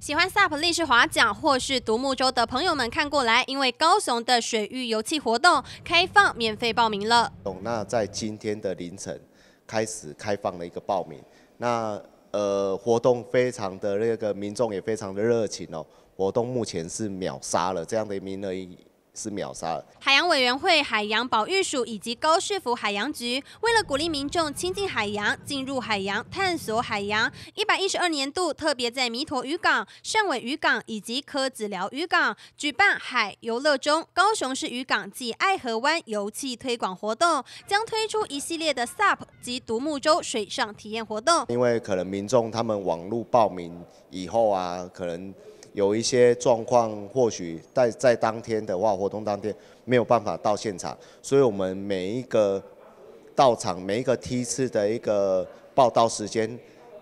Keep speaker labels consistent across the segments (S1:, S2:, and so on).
S1: 喜欢 SUP 立式划桨或是独木舟的朋友们，看过来！因为高雄的水域游戏活动开放免费报名了。
S2: 那在今天的凌晨开始开放了一个报名，那呃活动非常的那个民众也非常的热情哦，活动目前是秒杀了这样的名额。是秒杀。
S1: 海洋委员会海洋保育署以及高市府海洋局，为了鼓励民众亲近海洋、进入海洋、探索海洋，一百一十二年度特别在弥陀渔港、汕尾渔港以及科子寮渔港举办海游乐中高雄市渔港暨爱河湾游憩推广活动，将推出一系列的 SUP 及独木舟水上体验活动。因
S2: 为可能民众他们网络报名以后啊，可能。有一些状况，或许在在当天的话，活动当天没有办法到现场，所以我们每一个到场每一个梯次的一个报到时间，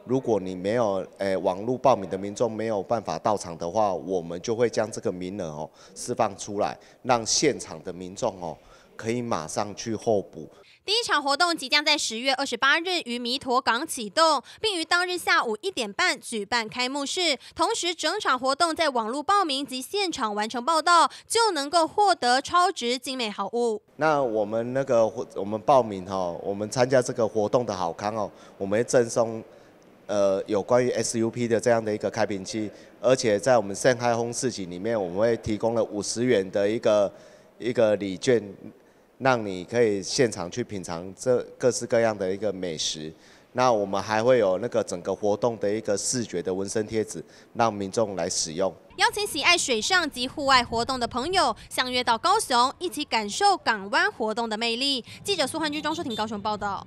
S2: 如果你没有诶网络报名的民众没有办法到场的话，我们就会将这个名额哦释放出来，让现场的民众哦可以马上去候补。
S1: 第一场活动即将在十月二十八日于弥陀港启动，并于当日下午一点半举办开幕式。同时，整场活动在网络报名及现场完成报道，就能够获得超值精美好物。
S2: 那我们那个我们报名哈，我们参加这个活动的好康哦，我们会赠送呃有关于 SUP 的这样的一个开瓶器，而且在我们盛开红市集里面，我们会提供了五十元的一个一个礼券。让你可以现场去品尝这各式各样的一个美食，那我们还会有那个整个活动的一个视觉的纹身贴纸，让民众来使用。
S1: 邀请喜爱水上及户外活动的朋友，相约到高雄，一起感受港湾活动的魅力。记者苏焕君、庄淑婷高雄报道。